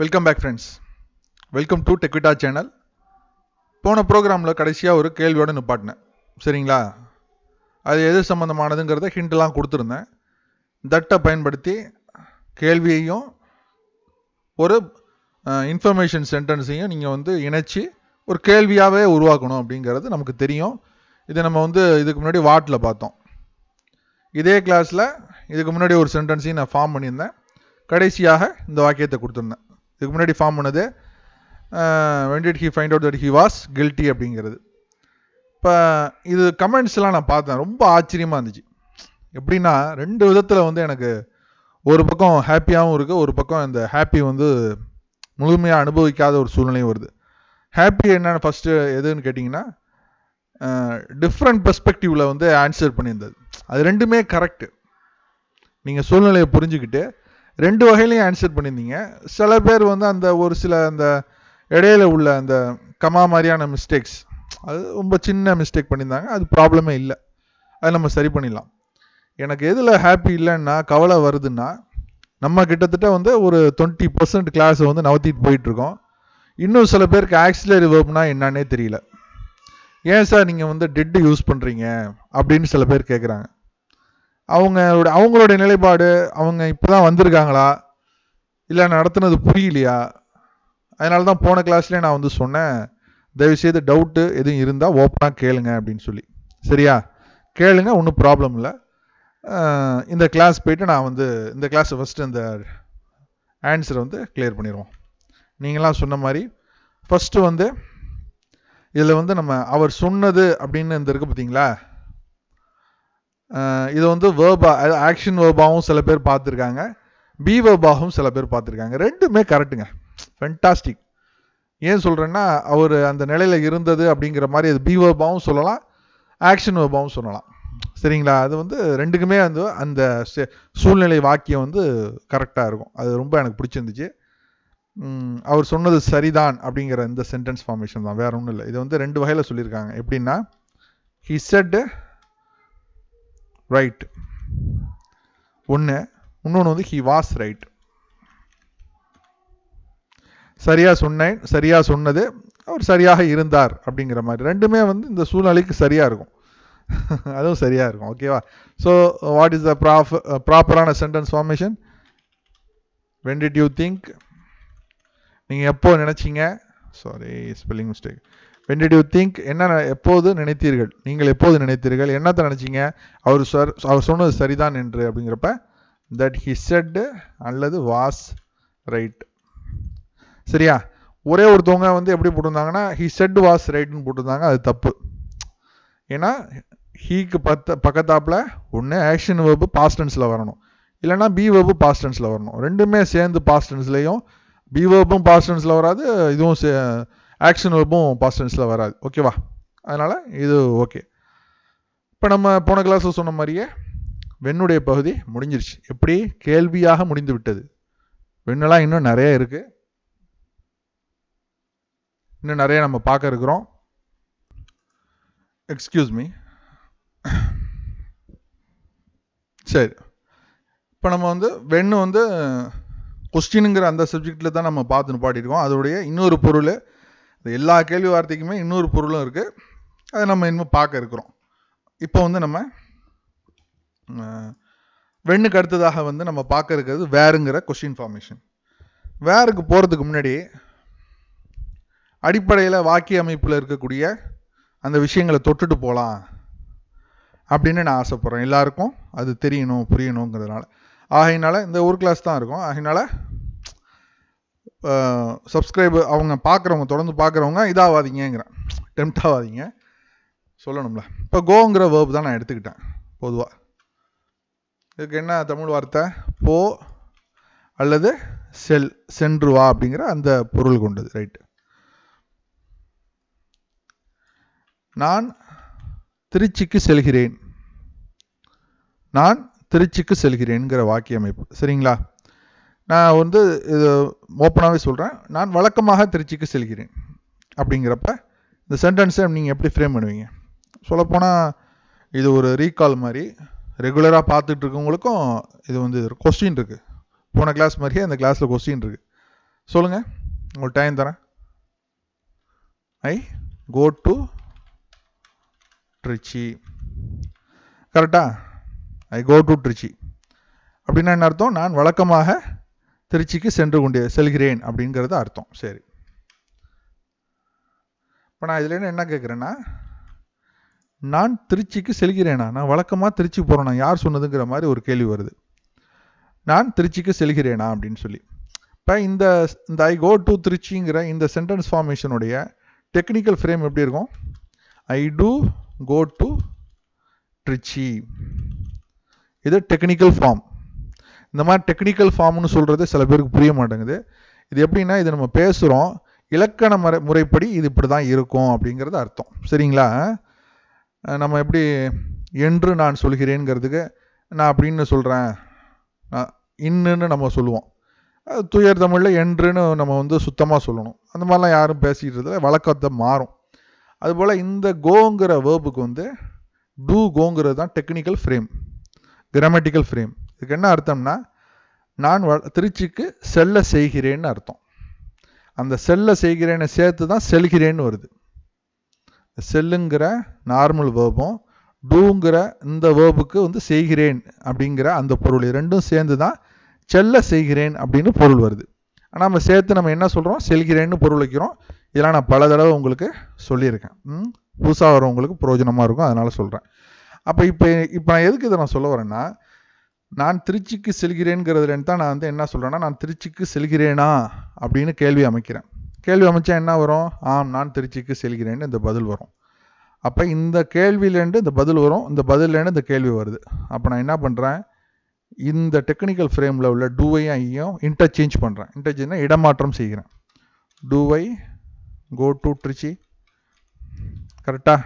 welcome back friends welcome to டெக்விட்டா channel போன ப்ரோக்ராமில் கடைசியாக ஒரு கேள்வியோடு நிப்பாட்டினேன் சரிங்களா அது எது சம்மந்தமானதுங்கிறத ஹிண்ட்லாம் கொடுத்துருந்தேன் தட்டை பயன்படுத்தி கேள்வியையும் ஒரு இன்ஃபர்மேஷன் சென்டென்ஸையும் நீங்கள் வந்து இணைச்சி ஒரு கேள்வியாகவே உருவாக்கணும் அப்படிங்கிறது நமக்கு தெரியும் இதை நம்ம வந்து இதுக்கு முன்னாடி வாட்டில் பார்த்தோம் இதே கிளாஸில் இதுக்கு முன்னாடி ஒரு சென்டென்ஸையும் நான் ஃபார்ம் பண்ணியிருந்தேன் கடைசியாக இந்த வாக்கியத்தை கொடுத்துருந்தேன் இதுக்கு முன்னாடி ஃபார்ம் பண்ணது when did he find out that he was guilty அப்படிங்கிறது இப்போ இது கமெண்ட்ஸ்லாம் நான் பார்த்தேன் ரொம்ப ஆச்சரியமாக இருந்துச்சு எப்படின்னா ரெண்டு விதத்தில் வந்து எனக்கு ஒரு பக்கம் ஹாப்பியாகவும் இருக்குது ஒரு பக்கம் இந்த ஹாப்பி வந்து முழுமையாக அனுபவிக்காத ஒரு சூழ்நிலையும் வருது ஹாப்பி என்னென்னு ஃபஸ்ட்டு எதுன்னு கேட்டிங்கன்னா டிஃப்ரெண்ட் பெர்ஸ்பெக்டிவில் வந்து ஆன்சர் பண்ணியிருந்தது அது ரெண்டுமே கரெக்டு நீங்கள் சூழ்நிலையை புரிஞ்சுக்கிட்டு ரெண்டு வகையிலையும் ஆன்சர் பண்ணியிருந்தீங்க சில பேர் வந்து அந்த ஒரு சில அந்த இடையில உள்ள அந்த கமா மாதிரியான மிஸ்டேக்ஸ் அது ரொம்ப சின்ன மிஸ்டேக் பண்ணியிருந்தாங்க அது ப்ராப்ளமே இல்லை அதை நம்ம சரி பண்ணிடலாம் எனக்கு எதில் ஹாப்பி இல்லைன்னா கவலை வருதுன்னா நம்ம கிட்டத்தட்ட வந்து ஒரு டுவெண்ட்டி பர்சன்ட் கிளாஸை வந்து நவத்திட்டு போயிட்டுருக்கோம் இன்னும் சில பேருக்கு ஆக்சிலரி வேப்னா என்னன்னே தெரியல ஏன் சார் நீங்கள் வந்து டெட்டு யூஸ் பண்ணுறீங்க அப்படின்னு சில பேர் கேட்குறாங்க அவங்களோட அவங்களுடைய நிலைப்பாடு அவங்க இப்போ தான் வந்திருக்காங்களா இல்லை நடத்துனது புரியலையா அதனால தான் போன கிளாஸ்லேயே நான் வந்து சொன்னேன் தயவு செய்து டவுட்டு எதுவும் இருந்தால் ஓப்பனாக கேளுங்க அப்படின்னு சொல்லி சரியா கேளுங்க ஒன்றும் ப்ராப்ளம் இல்லை இந்த கிளாஸ் போயிட்டு நான் வந்து இந்த கிளாஸ் ஃபஸ்ட்டு இந்த ஆன்சரை வந்து கிளியர் பண்ணிடுவோம் நீங்களாம் சொன்ன மாதிரி ஃபஸ்ட்டு வந்து இதில் வந்து நம்ம அவர் சொன்னது அப்படின்னு இந்த இருக்குது பார்த்தீங்களா இது வந்து வேர்பா ஆக்ஷன் வேர்பாவும் சில பேர் பார்த்துருக்காங்க பி வேர்பாகவும் சில பேர் பார்த்துருக்காங்க ரெண்டுமே கரெக்டுங்க ஃபென்டாஸ்டிக் ஏன் சொல்கிறேன்னா அவர் அந்த நிலையில் இருந்தது அப்படிங்கிற மாதிரி அது பி வேர்பாவும் சொல்லலாம் ஆக்ஷன் வேர்பாவும் சொல்லலாம் சரிங்களா அது வந்து ரெண்டுக்குமே வந்து அந்த சூழ்நிலை வாக்கியம் வந்து கரெக்டாக இருக்கும் அது ரொம்ப எனக்கு பிடிச்சிருந்துச்சு அவர் சொன்னது சரிதான் அப்படிங்கிற இந்த சென்டென்ஸ் ஃபார்மேஷன் தான் வேற ஒன்றும் இல்லை இது வந்து ரெண்டு வகையில் சொல்லியிருக்காங்க எப்படின்னா ஹி ரைட் ஒன்று இன்னொன்று வந்து ஹி வாஸ் ரைட் சரியாக சொன்னேன் சரியாக சொன்னது அவர் சரியாக இருந்தார் அப்படிங்கிற மாதிரி ரெண்டுமே வந்து இந்த சூழ்நிலைக்கு சரியாக இருக்கும் அதுவும் சரியாக இருக்கும் ஓகேவா so what is the prop ப்ராப்பரான sentence formation when did you think நீங்கள் எப்போ நினச்சிங்க sorry spelling mistake when did you think என்ன எப்போது நினைத்தீர்கள் நீங்கள் எப்போது நினைத்தீர்கள் என்னத்தை நினச்சிங்க அவர் சார் அவர் சொன்னது சரிதான் என்று அப்படிங்கிறப்ப தட் ஹி செட் அல்லது வாஸ் ரைட் சரியா ஒரே ஒருத்தவங்க வந்து எப்படி போட்டிருந்தாங்கன்னா ஹி செட் வாஸ் ரைட்னு போட்டிருந்தாங்க அது தப்பு ஏன்னா ஹீக்கு பத்த பக்கத்தாப்பில் ஒன்று ஆக்ஷன் வேர்பு பாஸ்டன்ஸில் வரணும் இல்லைனா பி வேர்பு பாஸ்டன்ஸில் வரணும் ரெண்டுமே சேர்ந்து பாஸ்டன்ஸ்லேயும் பி வேர்பும் பாஸ்டன்ஸில் வராது இதுவும் சே ஆக்ஷன் வெர்பும் பாஸ்டன்ஸில் வராது ஓகேவா அதனால் இது ஓகே இப்போ நம்ம போன கிளாஸில் சொன்ன மாதிரியே வெண்ணுடைய பகுதி முடிஞ்சிருச்சு எப்படி கேள்வியாக முடிந்து விட்டது வெண்ணெல்லாம் இன்னும் நிறைய இருக்குது இன்னும் நிறைய நம்ம பார்க்க இருக்கிறோம் எக்ஸ்கியூஸ் மீ சரி இப்போ நம்ம வந்து வெண்ணு வந்து கொஸ்டினுங்கிற அந்த சப்ஜெக்டில் தான் நம்ம பார்த்து பாட்டிருக்கோம் அதோடைய இன்னொரு பொருள் இந்த எல்லா கேள்வி வார்த்தைக்குமே இன்னொரு பொருளும் இருக்குது அதை நம்ம இன்னும் பார்க்க இருக்கிறோம் இப்போ வந்து நம்ம வெண்ணுக்கு அடுத்ததாக வந்து நம்ம பார்க்க இருக்கிறது வேறுங்கிற கொஷின் ஃபார்மேஷன் வேருக்கு போகிறதுக்கு முன்னாடி அடிப்படையில் வாக்கிய அமைப்பில் இருக்கக்கூடிய அந்த விஷயங்களை தொட்டுட்டு போகலாம் அப்படின்னு நான் ஆசைப்பட்றேன் எல்லாருக்கும் அது தெரியணும் புரியணுங்கிறதுனால ஆகையினால இந்த ஒரு கிளாஸ் தான் இருக்கும் ஆகையினால சப்ஸ்கிரைப் அவங்க பார்க்குறவங்க தொடர்ந்து பார்க்குறவங்க இதாகாதீங்கிறேன் டெம்ட் ஆகாதீங்க சொல்லணும்ல இப்போ கோங்கிற வேர்பு தான் நான் எடுத்துக்கிட்டேன் பொதுவாக இதுக்கு என்ன தமிழ் வார்த்தை போ அல்லது செல் சென்று வா அப்படிங்கிற அந்த பொருள் கொண்டது ரைட்டு நான் திருச்சிக்கு செல்கிறேன் நான் திருச்சிக்கு செல்கிறேன்கிற வாக்கிய அமைப்பு சரிங்களா நான் வந்து இது ஓப்பனாகவே சொல்கிறேன் நான் வழக்கமாக திருச்சிக்கு செல்கிறேன் அப்படிங்கிறப்ப இந்த சென்டென்ஸை நீங்கள் எப்படி ஃப்ரேம் பண்ணுவீங்க சொல்லப்போனால் இது ஒரு ரீகால் மாதிரி ரெகுலராக பார்த்துட்டு இருக்கவங்களுக்கும் இது வந்து கொஸ்டின் இருக்குது போன கிளாஸ் மாதிரியே அந்த கிளாஸில் கொஸ்டின் இருக்குது சொல்லுங்கள் உங்களுக்கு டைம் தரேன் ஐ கோ டு ட்ரிச்சி கரெக்டாக ஐ கோ டு ட்ரிச்சி அப்படின்னா என்ன அர்த்தம் நான் வழக்கமாக திருச்சிக்கு சென்று கொண்டு செல்கிறேன் அப்படிங்கிறது அர்த்தம் சரி இப்போ நான் இதில் என்ன கேட்குறேன்னா நான் திருச்சிக்கு செல்கிறேனா நான் வழக்கமாக திருச்சி போகிறேனா யார் சொன்னதுங்கிற மாதிரி ஒரு கேள்வி வருது நான் திருச்சிக்கு செல்கிறேனா அப்படின்னு சொல்லி இப்போ இந்த இந்த ஐ கோ டு திருச்சிங்கிற இந்த சென்டென்ஸ் ஃபார்மேஷனுடைய டெக்னிக்கல் ஃப்ரேம் எப்படி இருக்கும் I do go to Trichy இது டெக்னிக்கல் ஃபார்ம் இந்த மாதிரி டெக்னிக்கல் ஃபார்ம்னு சொல்கிறது சில பேருக்கு புரிய மாட்டேங்குது இது எப்படின்னா இது நம்ம பேசுகிறோம் இலக்கண முறை முறைப்படி இது இப்படி தான் இருக்கும் அப்படிங்கிறது அர்த்தம் சரிங்களா நம்ம எப்படி என்று நான் சொல்கிறேங்கிறதுக்கு நான் அப்படின்னு சொல்கிறேன் இன்னுன்னு நம்ம சொல்லுவோம் துயர் தமிழில் என்றுன்னு நம்ம வந்து சுத்தமாக சொல்லணும் அந்த மாதிரிலாம் யாரும் பேசிக்கிட்டு வழக்கத்தை மாறும் அதுபோல் இந்த கோங்கிற வேர்புக்கு வந்து டூ கோங்கிறது தான் டெக்னிக்கல் ஃப்ரேம் கிராமட்டிக்கல் ஃப்ரேம் இதுக்கு என்ன அர்த்தம்னா நான் வ திருச்சிக்கு செல்ல செய்கிறேன்னு அர்த்தம் அந்த செல்ல செய்கிறேன்னு சேர்த்து தான் செல்கிறேன்னு வருது செல்லுங்கிற நார்மல் வேபம் டூங்கிற இந்த வேபுக்கு வந்து செய்கிறேன் அப்படிங்கிற அந்த பொருள் ரெண்டும் சேர்ந்து தான் செல்ல செய்கிறேன் அப்படின்னு பொருள் வருது ஆனால் நம்ம சேர்த்து நம்ம என்ன சொல்கிறோம் செல்கிறேன்னு பொருள் வைக்கிறோம் இதெல்லாம் நான் பல தடவை உங்களுக்கு சொல்லியிருக்கேன் புதுசாக வரவங்களுக்கு பிரயோஜனமாக இருக்கும் அதனால் சொல்கிறேன் அப்போ இப்போ இப்போ நான் எதுக்கு இதை நான் சொல்ல வரேன்னா நான் திருச்சிக்கு செல்கிறேன்கிறதுல தான் நான் வந்து என்ன சொல்கிறேன்னா நான் திருச்சிக்கு செல்கிறேனா அப்படின்னு கேள்வி அமைக்கிறேன் கேள்வி அமைச்சா என்ன வரும் ஆம் நான் திருச்சிக்கு செல்கிறேன்னு இந்த பதில் வரும் அப்போ இந்த கேள்வியிலேருந்து இந்த பதில் வரும் இந்த பதிலேருந்து இந்த கேள்வி வருது அப்போ நான் என்ன பண்ணுறேன் இந்த டெக்னிக்கல் ஃப்ரேமில் உள்ள டூவையும் ஐயும் இன்டர்சேஞ்ச் பண்ணுறேன் இன்டர்சேஞ்ச்னா இடமாற்றம் செய்கிறேன் டூவை கோ டு திருச்சி கரெக்டாக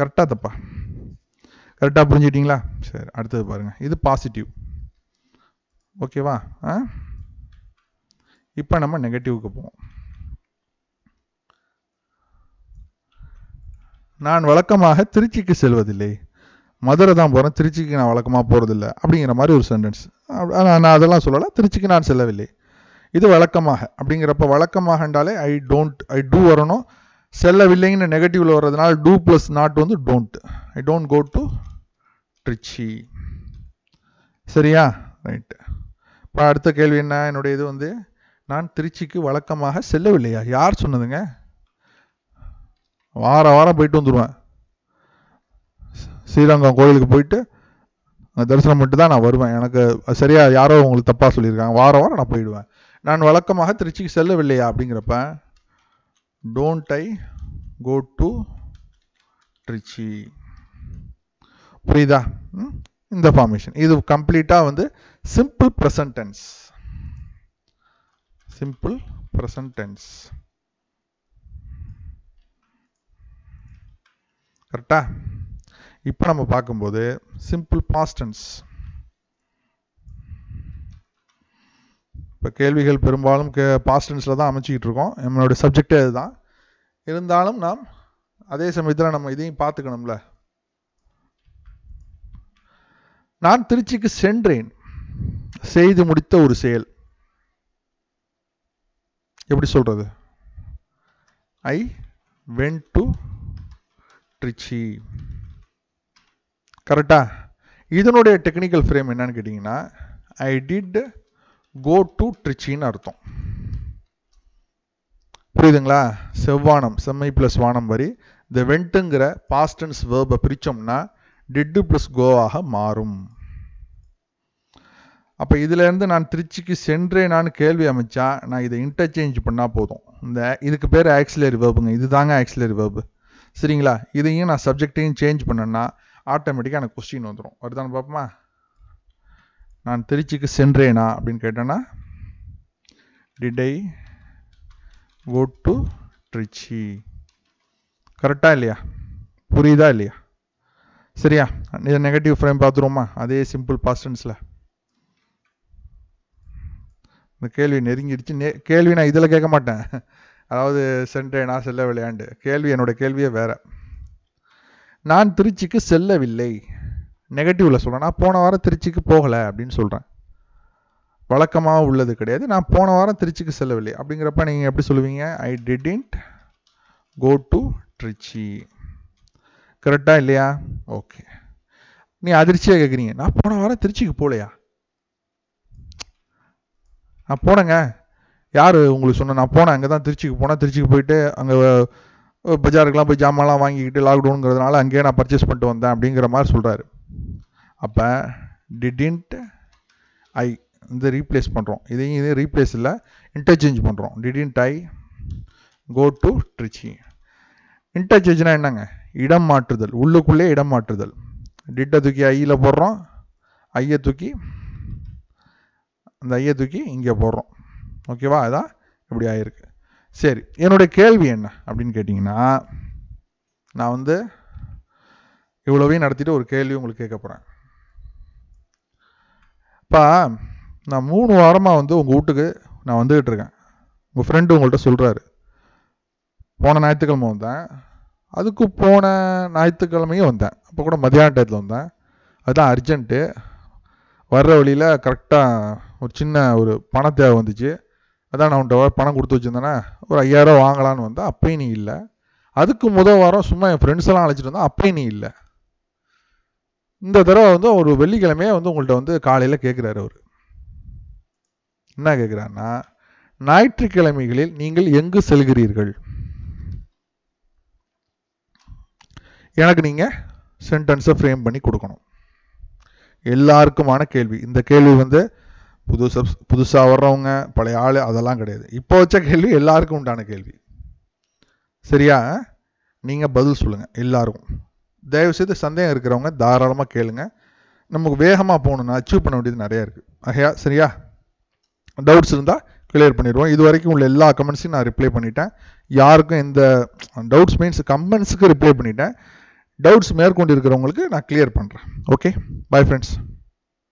கரெக்டாக தப்பா கரெக்டாக புரிஞ்சுக்கிட்டீங்களா சரி அடுத்தது பாருங்கள் இது பாசிட்டிவ் ஓகேவா ஆ இப்போ நம்ம நெகட்டிவ்க்கு போவோம் நான் வழக்கமாக திருச்சிக்கு செல்வதில்லை மதுரை தான் போகிறேன் திருச்சிக்கு நான் வழக்கமாக போகிறதில்ல அப்படிங்கிற மாதிரி ஒரு சென்டென்ஸ் நான் அதெல்லாம் சொல்லலை திருச்சிக்கு நான் செல்லவில்லை இது வழக்கமாக அப்படிங்கிறப்ப என்றாலே ஐ டோன்ட் ஐ டூ வரணும் செல்லவில்லைங்கிற நெகட்டிவில் வர்றதுனால டூ ப்ளஸ் நாட் வந்து don't I don't go to Trichy சரியா ரைட் இப்போ அடுத்த கேள்வி என்ன என்னுடைய இது வந்து நான் திருச்சிக்கு வழக்கமாக செல்லவில்லையா யார் சொன்னதுங்க வார வாரம் போயிட்டு வந்துடுவேன் ஸ்ரீரங்கம் கோயிலுக்கு போயிட்டு தரிசனம் மட்டும் தான் நான் வருவேன் எனக்கு சரியாக யாரோ உங்களுக்கு தப்பாக சொல்லியிருக்காங்க வாரம் வாரம் நான் போயிடுவேன் நான் வழக்கமாக திருச்சிக்கு செல்லவில்லையா அப்படிங்கிறப்ப don't I go to Trichy புரியுதா இந்த ஃபார்மேஷன் இது கம்ப்ளீட்டாக வந்து simple present tense simple present tense கரெக்டா இப்போ நம்ம பார்க்கும்போது சிம்பிள் பாஸ்டன்ஸ் இப்போ கேள்விகள் பெரும்பாலும் கே பாஸ்டன்ஸில் தான் அமைச்சிக்கிட்டு இருக்கோம் நம்மளோட சப்ஜெக்டே அதுதான் இருந்தாலும் நாம் அதே சமயத்தில் நம்ம இதையும் பார்த்துக்கணும்ல நான் திருச்சிக்கு சென்றேன் செய்து முடித்த ஒரு செயல் எப்படி சொல்றது ஐ வென் டு ட்ரிச்சி கரெக்டா இதனுடைய டெக்னிக்கல் ஃப்ரேம் என்னன்னு கேட்டிங்கன்னா ஐ டிட் கோ டு ட்ரிச்சின்னு அர்த்தம் புரியுதுங்களா செவ்வானம் செம்மை ப்ளஸ் வானம் வரி இந்த வெண்ட்டுங்கிற பாஸ்டன்ஸ் வேர்பை பிரித்தோம்னா டிட்டு ப்ளஸ் கோவாக மாறும் அப்போ இதிலேருந்து நான் திருச்சிக்கு சென்றே நான் கேள்வி அமைச்சா நான் இதை இன்டர்சேஞ்ச் பண்ணால் போதும் இந்த இதுக்கு பேர் ஆக்சிலரி வேர்புங்க இது தாங்க ஆக்சிலரி வேர்பு சரிங்களா இதையும் நான் சப்ஜெக்டையும் சேஞ்ச் பண்ணேன்னா ஆட்டோமேட்டிக்காக எனக்கு கொஸ்டின் வந்துடும் வருதான்னு பார்ப்போமா நான் திருச்சிக்கு சென்றேனா அப்படின்னு கேட்டேன்னா டிடை ஓட் டு ட்ரிச்சி கரெக்டாக இல்லையா புரியுதா இல்லையா சரியா நெகட்டிவ் ஃப்ரேம் பார்த்துருவோமா அதே சிம்பிள் பாஸ்டன்ஸில் இந்த கேள்வி நெருங்கிடுச்சு நே கேள்வி நான் இதில் கேட்க மாட்டேன் அதாவது சென்றே நான் செல்ல விளையாண்டு கேள்வி என்னோட கேள்வியே வேற நான் திருச்சிக்கு செல்லவில்லை நெகட்டிவில் சொல்கிறேன் நான் போன வாரம் திருச்சிக்கு போகலை அப்படின்னு சொல்கிறேன் வழக்கமாக உள்ளது கிடையாது நான் போன வாரம் திருச்சிக்கு செல்லவில்லை அப்படிங்கிறப்ப நீங்கள் எப்படி சொல்லுவீங்க I didn't go to Trichy கரெக்டாக இல்லையா ஓகே நீ அதிர்ச்சியாக கேட்குறீங்க நான் போன வாரம் திருச்சிக்கு போகலையா நான் போனேங்க யார் உங்களுக்கு சொன்னேன் நான் போனேன் அங்கே தான் திருச்சிக்கு போனேன் திருச்சிக்கு போயிட்டு அங்கே பஜாருக்கெலாம் போய் ஜாமான்லாம் வாங்கிக்கிட்டு லாக்டவுனுங்கிறதுனால அங்கேயே நான் பர்ச்சேஸ் பண்ணிட்டு வந்தேன் அப்படிங்கிற மாதிரி சொல்கிறாரு அப்போ டிடின்ட் ஐ இந்த ரீப்ளேஸ் பண்ணுறோம் இதையும் இதையும் ரீப்ளேஸ் இல்லை இன்டர்சேஞ்ச் பண்ணுறோம் didn't I go to Trichy இன்டர்சேஞ்ச்னா என்னங்க இடம் மாற்றுதல் உள்ளுக்குள்ளே இடம் மாற்றுதல் டிட்டை தூக்கி ஐயில் போடுறோம் ஐயை தூக்கி அந்த ஐயை தூக்கி இங்கே போடுறோம் ஓகேவா அதான் இப்படி ஆகிருக்கு சரி என்னுடைய கேள்வி என்ன அப்படின்னு கேட்டிங்கன்னா நான் வந்து இவ்வளவையும் நடத்திட்டு ஒரு கேள்வி உங்களுக்கு கேட்க போகிறேன் இப்போ நான் மூணு வாரமாக வந்து உங்கள் வீட்டுக்கு நான் வந்துக்கிட்டு இருக்கேன் உங்கள் ஃப்ரெண்டு உங்கள்கிட்ட சொல்கிறாரு போன ஞாயிற்றுக்கிழமை வந்தேன் அதுக்கு போன ஞாயிற்றுக்கிழமையும் வந்தேன் அப்போ கூட மதியான டயத்தில் வந்தேன் அதுதான் அர்ஜென்ட்டு வர்ற வழியில் கரெக்டாக ஒரு சின்ன ஒரு பண தேவை வந்துச்சு அதான் நான் உன்ட்ட பணம் கொடுத்து வச்சுருந்தேன்னா ஒரு ஐயாயிரம் வாங்கலான்னு வந்தால் அப்பயும் நீ இல்லை அதுக்கு முதல் வாரம் சும்மா என் ஃப்ரெண்ட்ஸ் எல்லாம் அழைச்சிட்டு வந்தால் அப்பயும் நீ இல்லை இந்த தடவை வந்து ஒரு வெள்ளிக்கிழமையே வந்து உங்கள்கிட்ட வந்து காலையில் கேட்குறாரு அவர் என்ன கேட்குறாருன்னா ஞாயிற்றுக்கிழமைகளில் நீங்கள் எங்கு செல்கிறீர்கள் எனக்கு நீங்கள் சென்டென்ஸை ஃப்ரேம் பண்ணி கொடுக்கணும் எல்லாருக்குமான கேள்வி இந்த கேள்வி வந்து புதுசாக புதுசாக வர்றவங்க பழைய ஆள் அதெல்லாம் கிடையாது இப்போ வச்ச கேள்வி எல்லாருக்கும் உண்டான கேள்வி சரியா நீங்கள் பதில் சொல்லுங்கள் எல்லாருக்கும் தயவுசெய்து சந்தேகம் இருக்கிறவங்க தாராளமாக கேளுங்க நமக்கு வேகமாக போகணும்னா அச்சீவ் பண்ண வேண்டியது நிறையா இருக்குது ஆகையா சரியா டவுட்ஸ் இருந்தால் கிளியர் பண்ணிடுவோம் இது வரைக்கும் உள்ள எல்லா கமெண்ட்ஸையும் நான் ரிப்ளை பண்ணிட்டேன் யாருக்கும் இந்த டவுட்ஸ் மீன்ஸ் கமெண்ட்ஸுக்கு ரிப்ளை பண்ணிட்டேன் டவுட்ஸ் மேற்கொண்டிருக்கிறவங்களுக்கு நான் கிளியர் பண்ணுறேன் ஓகே பாய் ஃப்ரெண்ட்ஸ்